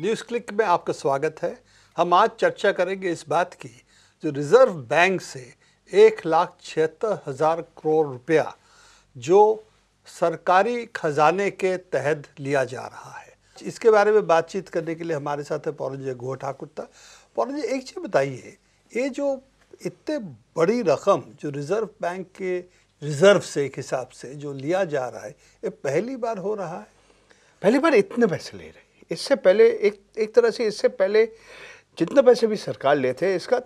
News click में आपका स्वागत है हम आज चर्चा करेंगे इस बात की जो रिज़र्व बैंक से एक लाख छिहत्तर हज़ार करोड़ रुपया जो सरकारी खजाने के तहत लिया जा रहा है इसके बारे में बातचीत करने के लिए हमारे साथ है ठाकुर था ठाकुरता जी एक चीज़ बताइए ये जो इतने बड़ी रकम जो रिज़र्व बैंक के रिज़र्व से एक हिसाब से जो लिया जा रहा है ये पहली बार हो रहा है पहली बार इतने पैसे ले रहे इससे पहले एक एक तरह से इससे पहले जितने पैसे भी सरकार लेते इसका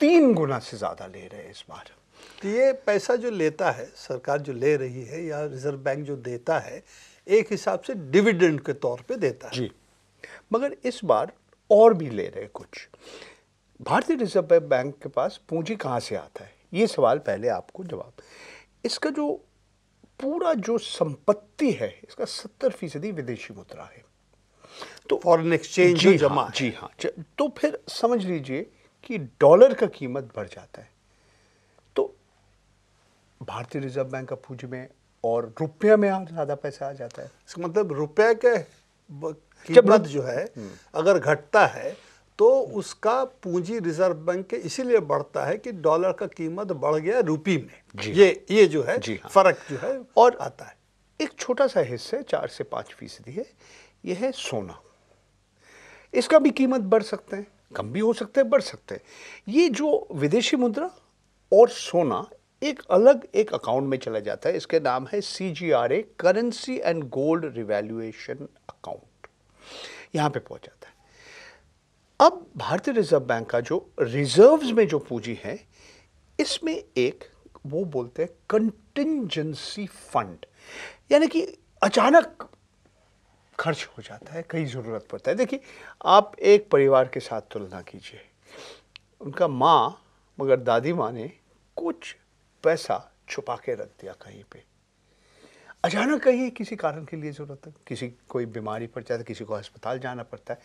तीन गुना से ज़्यादा ले रहे हैं इस बार तो ये पैसा जो लेता है सरकार जो ले रही है या रिजर्व बैंक जो देता है एक हिसाब से डिविडेंड के तौर पे देता है जी मगर इस बार और भी ले रहे कुछ भारतीय रिजर्व बैंक के पास पूंजी कहाँ से आता है ये सवाल पहले आपको जवाब इसका जो पूरा जो संपत्ति है इसका सत्तर फीसदी विदेशी मुद्रा है तो फॉरेन एक्सचेंज जी हाँ, जमा हाँ, जी अच्छा, हाँ तो फिर समझ लीजिए कि डॉलर का कीमत बढ़ जाता है तो भारतीय रिजर्व बैंक का पूंजी में और रुपया में ज़्यादा पैसा आ जाता है इसका मतलब रुपया के कीमत जो है हम्म। अगर घटता है तो उसका पूंजी रिजर्व बैंक के इसीलिए बढ़ता है कि डॉलर का कीमत बढ़ गया रुपी में ये हाँ। ये जो है हाँ। फर्क जो है और आता है एक छोटा सा हिस्सा चार से पांच फीसदी है यह है सोना इसका भी कीमत बढ़ सकते हैं कम भी हो सकते हैं बढ़ सकते हैं ये जो विदेशी मुद्रा और सोना एक अलग एक अकाउंट में चला जाता है इसके नाम है C G R A currency and gold revaluation account यहां पे पहुंच जाता है अब भारतीय रिजर्व बैंक का जो रिजर्व्स में जो पूंजी है इसमें एक वो बोलते हैं कंटिजेंसी फंड यानी कि अचानक खर्च हो जाता है कई ज़रूरत पड़ता है देखिए आप एक परिवार के साथ तुलना कीजिए उनका माँ मगर दादी माँ ने कुछ पैसा छुपा के रख दिया कहीं पे अचानक कहीं किसी कारण के लिए ज़रूरत है किसी कोई बीमारी पड़ जाती तो है किसी को अस्पताल जाना पड़ता है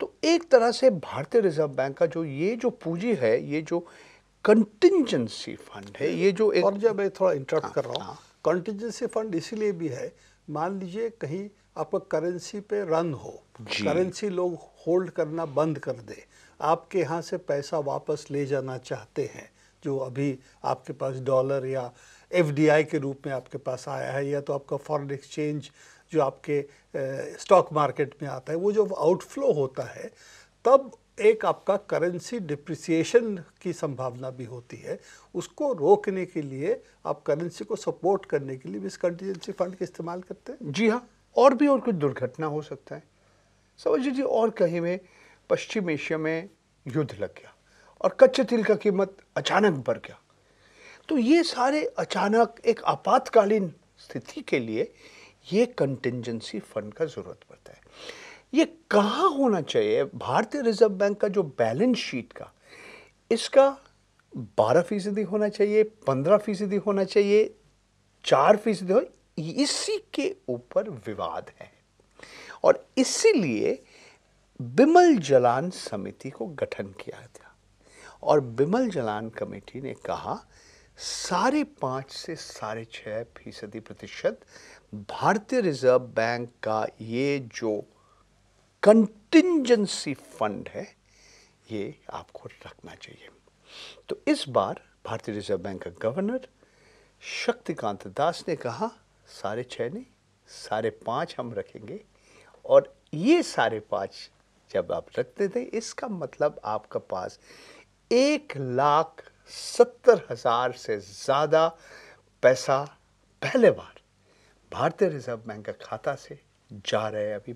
तो एक तरह से भारतीय रिजर्व बैंक का जो ये जो पूंजी है ये जो कंटिजेंसी फंड है ये जो एक और जब मैं थोड़ा इंटरप्ट हाँ, कर रहा हूँ कंटिजेंसी हाँ। फंड इसीलिए भी है मान लीजिए कहीं आपका करेंसी पे रन हो करेंसी लोग होल्ड करना बंद कर दे आपके यहाँ से पैसा वापस ले जाना चाहते हैं जो अभी आपके पास डॉलर या एफ के रूप में आपके पास आया है या तो आपका फॉरेन एक्सचेंज जो आपके स्टॉक मार्केट में आता है वो जो आउटफ्लो होता है तब एक आपका करेंसी डिप्रिसिएशन की संभावना भी होती है उसको रोकने के लिए आप करेंसी को सपोर्ट करने के लिए इस कंटीजेंसी फंड का इस्तेमाल करते हैं जी हाँ और भी और कुछ दुर्घटना हो सकता है समझ लीजिए और कहीं में पश्चिम एशिया में युद्ध लग गया और कच्चे तेल का कीमत अचानक बढ़ गया तो ये सारे अचानक एक आपातकालीन स्थिति के लिए ये कंटिजेंसी फंड का ज़रूरत पड़ता है ये कहाँ होना चाहिए भारतीय रिजर्व बैंक का जो बैलेंस शीट का इसका बारह फीसदी होना चाहिए पंद्रह फीसदी होना चाहिए चार फीसदी हो इसी के ऊपर विवाद है और इसीलिए बिमल जलान समिति को गठन किया था और बिमल जलान कमेटी ने कहा साढ़े पांच से साढ़े छह फीसदी प्रतिशत भारतीय रिजर्व बैंक का ये जो कंटिजेंसी फंड है ये आपको रखना चाहिए तो इस बार भारतीय रिजर्व बैंक का गवर्नर शक्तिकांत दास ने कहा सारे छः नहीं सारे पाँच हम रखेंगे और ये सारे पाँच जब आप रखते थे इसका मतलब आपका पास एक लाख सत्तर हज़ार से ज़्यादा पैसा पहले बार भारतीय रिजर्व बैंक का खाता से जा रहे हैं अभी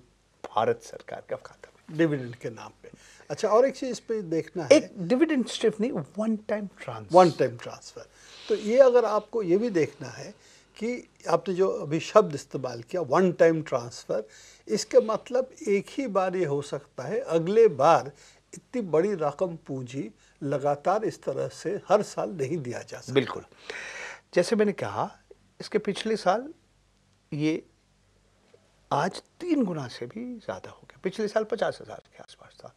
भारत सरकार का खाता डिविडेंड के नाम पे अच्छा और एक चीज़ इस पर देखना है एक डिविडेंड स्ट्रिप नहीं one time transfer one time transfer तो ये अगर आपको ये भी देखना है कि आपने जो अभी शब्द इस्तेमाल किया वन टाइम ट्रांसफ़र इसके मतलब एक ही बार ये हो सकता है अगले बार इतनी बड़ी रकम पूंजी लगातार इस तरह से हर साल नहीं दिया जा सकता बिल्कुल जैसे मैंने कहा इसके पिछले साल ये आज तीन गुना से भी ज़्यादा हो गया पिछले साल पचास हज़ार के आसपास था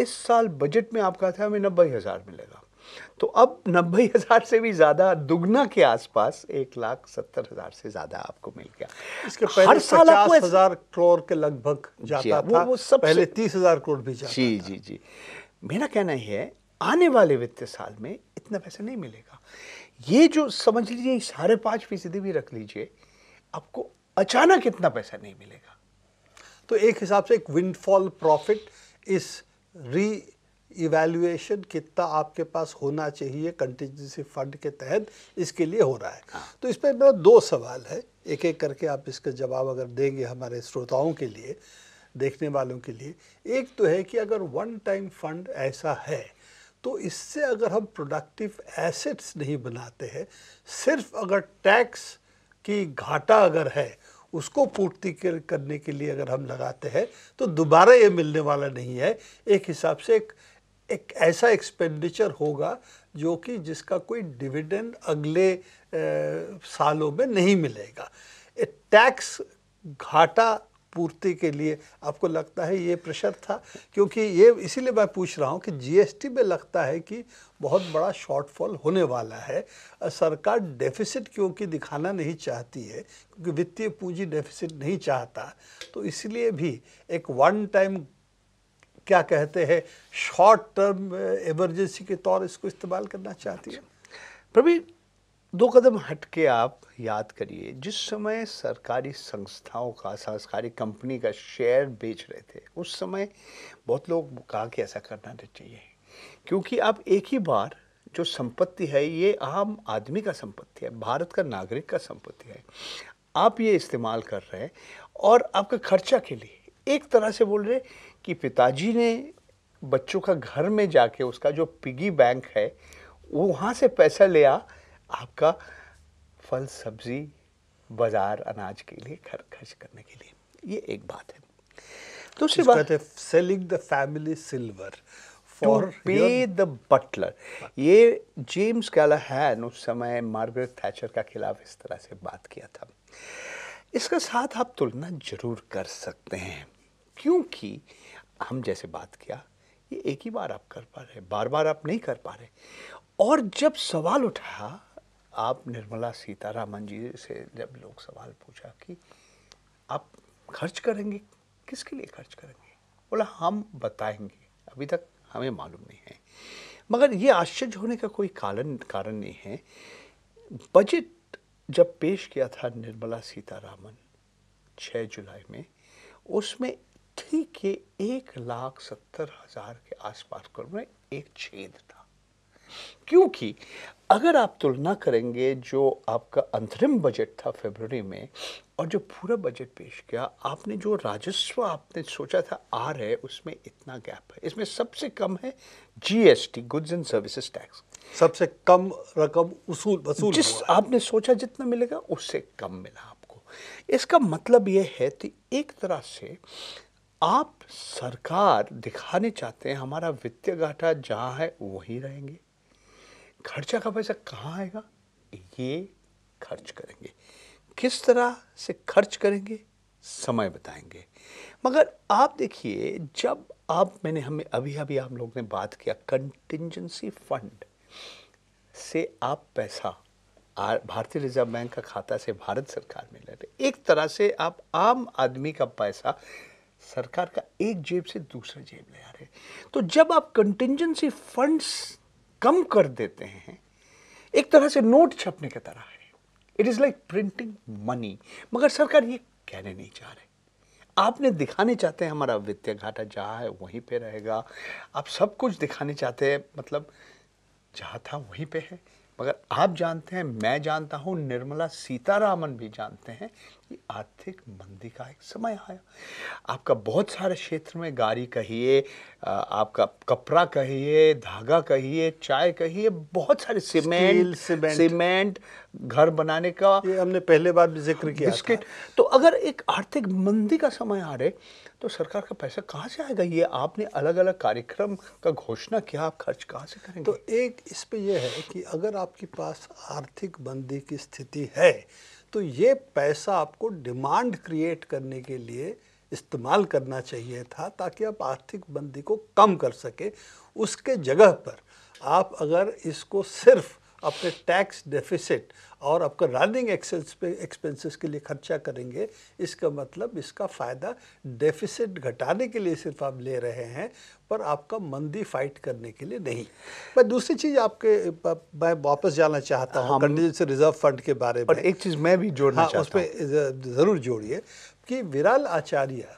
इस साल बजट में आपका था हमें नब्बे हज़ार मिलेगा तो अब नब्बे हज़ार से भी ज़्यादा दुगना के आसपास एक लाख सत्तर हज़ार से ज़्यादा आपको मिल गया इसके पहले हर साल आपको हज़ार करोड़ के लगभग जाता था वो सब पहले तीस हज़ार करोड़ भी जाता जी जी जी मेरा कहना यह है आने वाले वित्तीय साल में इतना पैसा नहीं मिलेगा ये जो समझ लीजिए साढ़े पांच फीसदी भी रख लीजिए आपको अचानक इतना पैसा नहीं मिलेगा तो एक हिसाब से एक विंडफॉल प्रॉफिट इस री इवेल्युएशन कितना आपके पास होना चाहिए कंटिजेंसी फंड के तहत इसके लिए हो रहा है हाँ। तो इस पर मेरा दो सवाल है एक एक करके आप इसका जवाब अगर देंगे हमारे श्रोताओं के लिए देखने वालों के लिए एक तो है कि अगर वन टाइम फंड ऐसा है तो इससे अगर हम प्रोडक्टिव एसेट्स नहीं बनाते हैं सिर्फ अगर टैक्स की घाटा अगर है उसको पूर्ति करने के लिए अगर हम लगाते हैं तो दोबारा ये मिलने वाला नहीं है एक हिसाब से एक एक ऐसा एक्सपेंडिचर होगा जो कि जिसका कोई डिविडेंड अगले ए, सालों में नहीं मिलेगा टैक्स घाटा पूर्ति के लिए आपको लगता है ये प्रेशर था क्योंकि ये इसीलिए मैं पूछ रहा हूँ कि जीएसटी में लगता है कि बहुत बड़ा शॉर्टफॉल होने वाला है सरकार डेफिसिट क्योंकि दिखाना नहीं चाहती है क्योंकि वित्तीय पूंजी डेफिसिट नहीं चाहता तो इसलिए भी एक वन टाइम क्या कहते हैं शॉर्ट टर्म इमरजेंसी के तौर इसको इस्तेमाल करना चाहती है प्रवीण दो कदम हट के आप याद करिए जिस समय सरकारी संस्थाओं का सरकारी कंपनी का शेयर बेच रहे थे उस समय बहुत लोग कहा कि ऐसा करना नहीं चाहिए क्योंकि आप एक ही बार जो संपत्ति है ये आम आदमी का संपत्ति है भारत का नागरिक का संपत्ति है आप ये इस्तेमाल कर रहे हैं और आपका खर्चा के लिए एक तरह से बोल रहे कि पिताजी ने बच्चों का घर में जाके उसका जो पिगी बैंक है वो वहाँ से पैसा लिया आपका फल सब्जी बाजार अनाज के लिए घर खर्च करने के लिए ये एक बात है दूसरी बात है selling the family silver for pay the butler ये जेम्स है उस समय मार्गरेट थैचर का खिलाफ इस तरह से बात किया था इसके साथ आप तुलना जरूर कर सकते हैं क्योंकि हम जैसे बात किया ये एक ही बार आप कर पा रहे बार बार आप नहीं कर पा रहे और जब सवाल उठाया आप निर्मला सीतारामन जी से जब लोग सवाल पूछा कि आप खर्च करेंगे किसके लिए खर्च करेंगे बोला हम बताएंगे अभी तक हमें मालूम नहीं है मगर ये आश्चर्य होने का कोई कारण कारण नहीं है बजट जब पेश किया था निर्मला सीतारामन 6 जुलाई में उसमें ठीक है एक लाख सत्तर हजार के आसपास कर में एक छेद था क्योंकि अगर आप तुलना करेंगे जो आपका अंतरिम बजट था फरवरी में और जो पूरा बजट पेश किया आपने जो राजस्व आपने सोचा था आ रहे उसमें इतना गैप है इसमें सबसे कम है GST goods and services tax सबसे कम रकम उसूल वसूल जिस आपने सोचा जितना मिलेगा उससे कम मिला आपको इसका मतलब यह है कि एक तरह से आप सरकार दिखाने चाहते हैं हमारा वित्तीय घाटा जहाँ है वहीं रहेंगे खर्चा का पैसा कहाँ आएगा ये खर्च करेंगे किस तरह से खर्च करेंगे समय बताएंगे मगर आप देखिए जब आप मैंने हमें अभी अभी आप लोग ने बात किया कंटिजेंसी फंड से आप पैसा भारतीय रिजर्व बैंक का खाता से भारत सरकार में ले रहे एक तरह से आप आम आदमी का पैसा सरकार का एक जेब से दूसरे जेब ले आ रहे तो जब आप कंटिजेंसी फंड्स कम कर देते हैं एक तरह से नोट छपने की तरह है it is like printing money मगर सरकार ये कहने नहीं चाह रहे आपने दिखाने चाहते हैं हमारा वित्तीय घाटा जहाँ है वहीं पे रहेगा आप सब कुछ दिखाने चाहते हैं मतलब जहाँ था वहीं पे है मगर आप जानते हैं मैं जानता हूँ निर्मला सीतारामन भी जानते हैं कि आर्थिक मंदी का एक समय आया आपका बहुत सारे क्षेत्र में गाड़ी कहिए आपका कपड़ा कहिए धागा कहिए चाय कहिए बहुत सारे सीमेंट सीमेंट घर बनाने का ये हमने पहले बार भी जिक्र किया बिस्किट तो अगर एक आर्थिक मंदी का समय आ रहे तो सरकार का पैसा कहाँ से आएगा ये आपने अलग अलग कार्यक्रम का घोषणा किया आप खर्च कहाँ से करेंगे तो एक इस पे यह है कि अगर आपके पास आर्थिक मंदी की स्थिति है तो ये पैसा आपको डिमांड क्रिएट करने के लिए इस्तेमाल करना चाहिए था ताकि आप आर्थिक बंदी को कम कर सके उसके जगह पर आप अगर इसको सिर्फ़ अपने टैक्स डेफिसिट और आपका रनिंग एक्सपेंसेस के लिए खर्चा करेंगे इसका मतलब इसका फ़ायदा डेफिसिट घटाने के लिए सिर्फ आप ले रहे हैं पर आपका मंदी फाइट करने के लिए नहीं मैं दूसरी चीज़ आपके मैं वापस जाना चाहता हूँ कंटीजेंसी रिजर्व फंड के बारे में एक चीज़ मैं भी जोड़ना हाँ, चाहता उसमें ज़रूर जोड़िए कि विराल आचार्य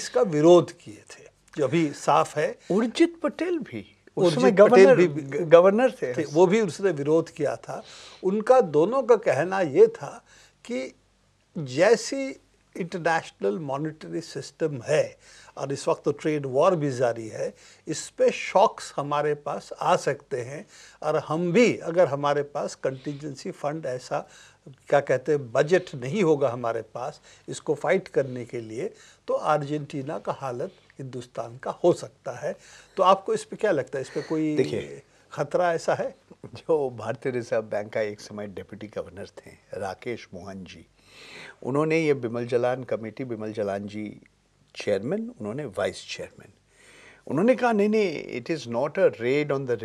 इसका विरोध किए थे जो अभी साफ है उर्जित पटेल भी उसमें गवर्नर भी गवर्नर थे, थे वो भी उसने विरोध किया था उनका दोनों का कहना ये था कि जैसी इंटरनेशनल मॉनिटरी सिस्टम है और इस वक्त तो ट्रेड वॉर भी जारी है इस पर शॉक्स हमारे पास आ सकते हैं और हम भी अगर हमारे पास कंटिजेंसी फंड ऐसा क्या कहते हैं बजट नहीं होगा हमारे पास इसको फाइट करने के लिए तो अर्जेंटीना का हालत हिंदुस्तान का हो सकता है तो आपको इस पर क्या लगता है इस पर कोई देखिए खतरा ऐसा है जो भारतीय रिजर्व बैंक का एक समय डिप्टी गवर्नर थे राकेश मोहन जी उन्होंने ये बिमल जलान कमेटी बिमल जलान जी चेयरमैन उन्होंने वाइस चेयरमैन उन्होंने कहा नहीं नहीं it is not a raid on the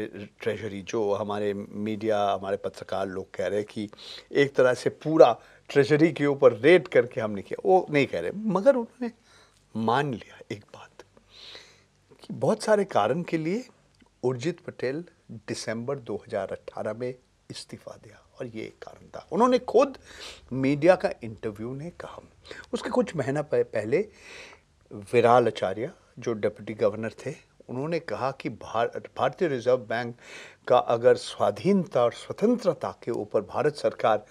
treasury जो हमारे मीडिया हमारे पत्रकार लोग कह रहे हैं कि एक तरह से पूरा ट्रेजरी के ऊपर रेड करके हमने किया वो नहीं कह रहे मगर उन्होंने मान लिया एक बात कि बहुत सारे कारण के लिए उर्जित पटेल दिसंबर 2018 में इस्तीफा दिया और ये एक कारण था उन्होंने खुद मीडिया का इंटरव्यू ने कहा उसके कुछ महीना पहले विराल आचार्य जो डिप्टी गवर्नर थे उन्होंने कहा कि भार, भारतीय रिजर्व बैंक का अगर स्वाधीनता और स्वतंत्रता के ऊपर भारत सरकार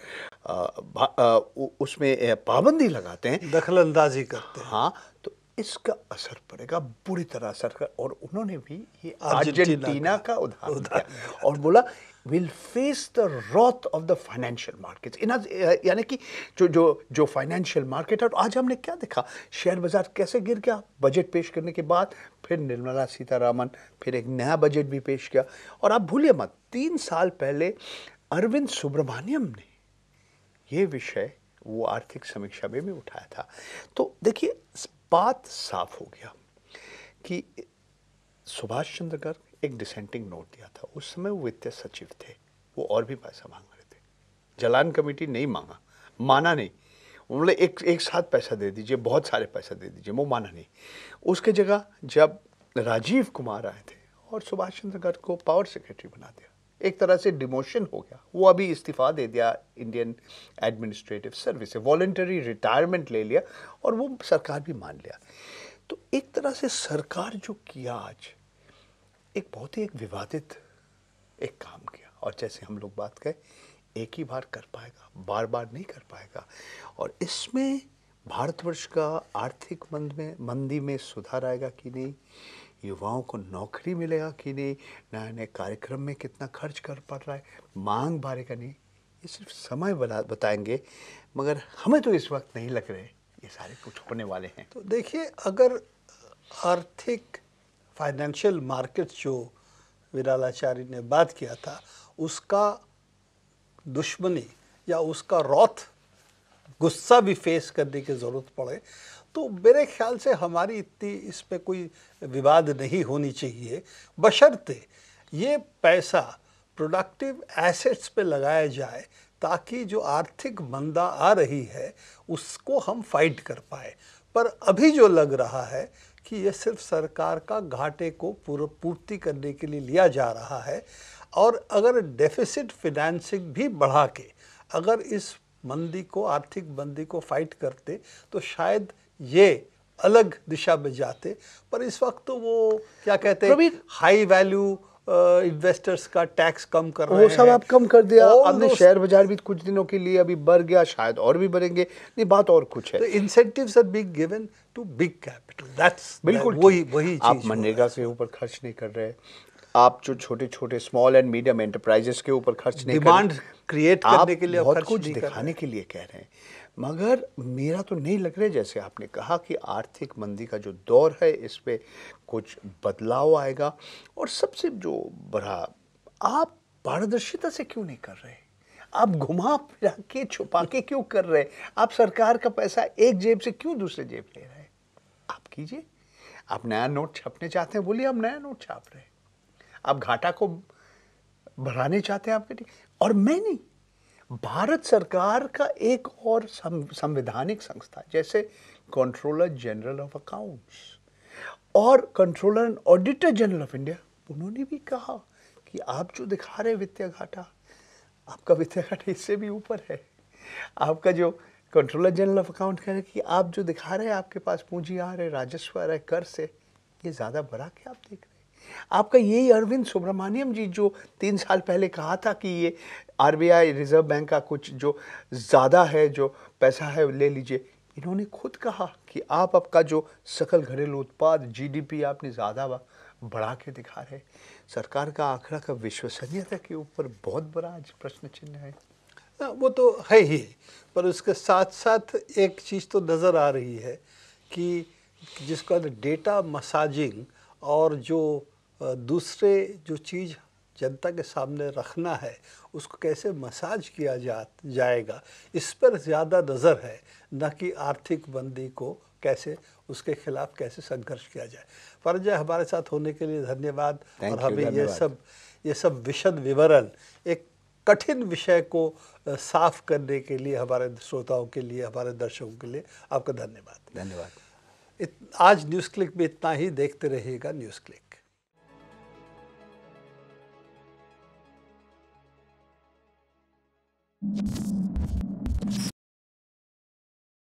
आ, आ, उसमें पाबंदी लगाते हैं दखल अंदाजी करते हैं हाँ तो इसका असर पड़ेगा बुरी तरह असर कर और उन्होंने भी ये अर्जेंटीना का उदाहरण दिया और बोला will face the wrath of the financial market in यानी कि जो जो जो फाइनेंशियल मार्केट है तो आज हमने क्या देखा शेयर बाजार कैसे गिर गया बजट पेश करने के बाद फिर निर्मला सीतारामन फिर एक नया बजट भी पेश किया और आप भूलिए मत तीन साल पहले अरविंद सुब्रमण्यम ने ये विषय वो आर्थिक समीक्षा में भी उठाया था तो देखिए बात साफ हो गया कि सुभाष चंद्र गर्ग एक डिसेंटिंग नोट दिया था उस समय वो वित्तीय सचिव थे वो और भी पैसा मांग रहे थे जलान कमेटी नहीं मांगा माना नहीं उन्होंने एक एक साथ पैसा दे दीजिए बहुत सारे पैसा दे दीजिए वो माना नहीं उसके जगह जब राजीव कुमार आए थे और सुभाष चंद्र गर्ग को पावर सेक्रेटरी बना दिया एक तरह से डिमोशन हो गया वो अभी इस्तीफ़ा दे दिया इंडियन एडमिनिस्ट्रेटिव सर्विस से वॉलेंटरी रिटायरमेंट ले लिया और वो सरकार भी मान लिया तो एक तरह से सरकार जो किया आज एक बहुत ही एक विवादित एक काम किया और जैसे हम लोग बात करें एक ही बार कर पाएगा बार बार नहीं कर पाएगा और इसमें भारतवर्ष का आर्थिक मंद में मंदी में सुधार आएगा कि नहीं युवाओं को नौकरी मिलेगा कि नहीं नए नए कार्यक्रम में कितना खर्च कर पड़ रहा है मांग का नहीं ये सिर्फ समय बता बताएंगे मगर हमें तो इस वक्त नहीं लग रहे ये सारे कुछ होने वाले हैं तो देखिए अगर आर्थिक फाइनेंशियल मार्केट जो विरालाचार्य ने बात किया था उसका दुश्मनी या उसका रौथ गुस्सा भी फेस करने की ज़रूरत पड़े तो मेरे ख्याल से हमारी इतनी इस पर कोई विवाद नहीं होनी चाहिए बशर्ते ये पैसा प्रोडक्टिव एसेट्स पे लगाया जाए ताकि जो आर्थिक मंदा आ रही है उसको हम फाइट कर पाए पर अभी जो लग रहा है कि यह सिर्फ सरकार का घाटे को पूर्ति करने के लिए लिया जा रहा है और अगर डेफिसिट फिनेंसिंग भी बढ़ा के अगर इस मंदी को आर्थिक मंदी को फाइट करते तो शायद ये अलग दिशा में जाते पर इस वक्त तो वो क्या कहते हैं हाई वैल्यू इन्वेस्टर्स का टैक्स कम कर रहे हैं वो सब आप कम कर दिया आपने शेयर बाजार भी कुछ दिनों के लिए अभी बढ़ गया शायद और भी बढ़ेंगे नहीं बात और कुछ है incentive are being given to big capital that's बिल्कुल वही वही आप मनरेगा से ऊपर खर्च नहीं कर रहे आप जो छोटे छोटे स्मॉल एंड मीडियम एंटरप्राइजेस के ऊपर खर्च नहीं डिमांड क्रिएट करने के लिए बहुत कुछ दिखाने के लिए कह रहे हैं मगर मेरा तो नहीं लग रहा जैसे आपने कहा कि आर्थिक मंदी का जो दौर है इस पर कुछ बदलाव आएगा और सबसे जो बड़ा आप पारदर्शिता से क्यों नहीं कर रहे आप घुमा फिरा के छुपा के क्यों कर रहे आप सरकार का पैसा एक जेब से क्यों दूसरे जेब ले रहे आप कीजिए आप नया नोट छापने चाहते हैं बोलिए आप नया नोट छाप रहे हैं आप घाटा को बढ़ाने चाहते हैं आपके और मैं नहीं भारत सरकार का एक और संवैधानिक संस्था जैसे कंट्रोलर जनरल ऑफ अकाउंट्स और controller and auditor general of India उन्होंने भी कहा कि आप जो दिखा रहे वित्तीय घाटा आपका वित्तीय घाटा इससे भी ऊपर है आपका जो कंट्रोलर जनरल ऑफ अकाउंट कह रहे कि आप जो दिखा रहे हैं आपके पास पूंजी आ रहे है राजस्व आ रहे है कर से ये ज़्यादा बड़ा क्या आप देख रहे हैं आपका यही अरविंद सुब्रमण्यम जी जो तीन साल पहले कहा था कि ये आरबीआई रिजर्व बैंक का कुछ जो ज़्यादा है जो पैसा है ले लीजिए इन्होंने खुद कहा कि आप आपका जो सकल घरेलू उत्पाद जीडीपी आपने ज़्यादा बढ़ा के दिखा रहे सरकार का आंकड़ा का विश्वसनीयता के ऊपर बहुत बड़ा आज प्रश्न चिन्ह है ना वो तो है ही पर उसके साथ साथ एक चीज़ तो नज़र आ रही है कि जिसका डेटा मसाजिंग और जो दूसरे जो चीज़ जनता के सामने रखना है उसको कैसे मसाज किया जा जाएगा इस पर ज़्यादा नज़र है न कि आर्थिक बंदी को कैसे उसके खिलाफ कैसे संघर्ष किया जाए जय हमारे साथ होने के लिए धन्यवाद और हमें ये सब ये सब विशद विवरण एक कठिन विषय को साफ करने के लिए हमारे श्रोताओं के लिए हमारे दर्शकों के लिए आपका धन्यवाद धन्यवाद आज न्यूज़ क्लिक में इतना ही देखते रहिएगा न्यूज़ क्लिक you